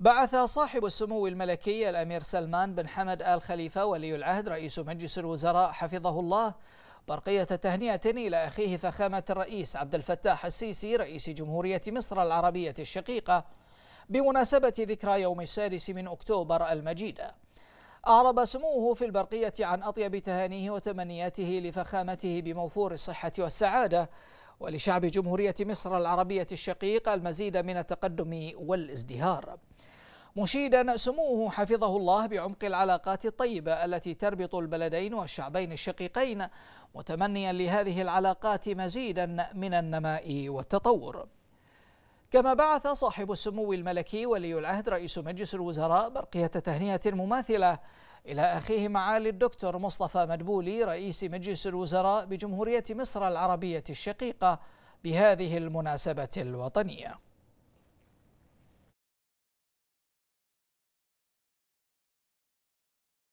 بعث صاحب السمو الملكي الأمير سلمان بن حمد آل خليفة ولي العهد رئيس مجلس الوزراء حفظه الله برقية تهنئة إلى أخيه فخامة الرئيس عبد الفتاح السيسي رئيس جمهورية مصر العربية الشقيقة بمناسبة ذكرى يوم السادس من أكتوبر المجيدة أعرب سموه في البرقية عن أطيب تهانيه وتمنياته لفخامته بموفور الصحة والسعادة ولشعب جمهورية مصر العربية الشقيقة المزيد من التقدم والازدهار مشيدا سموه حفظه الله بعمق العلاقات الطيبة التي تربط البلدين والشعبين الشقيقين متمنيا لهذه العلاقات مزيدا من النماء والتطور كما بعث صاحب السمو الملكي ولي العهد رئيس مجلس الوزراء برقية تهنئة مماثلة إلى أخيه معالي الدكتور مصطفى مدبولي رئيس مجلس الوزراء بجمهورية مصر العربية الشقيقة بهذه المناسبة الوطنية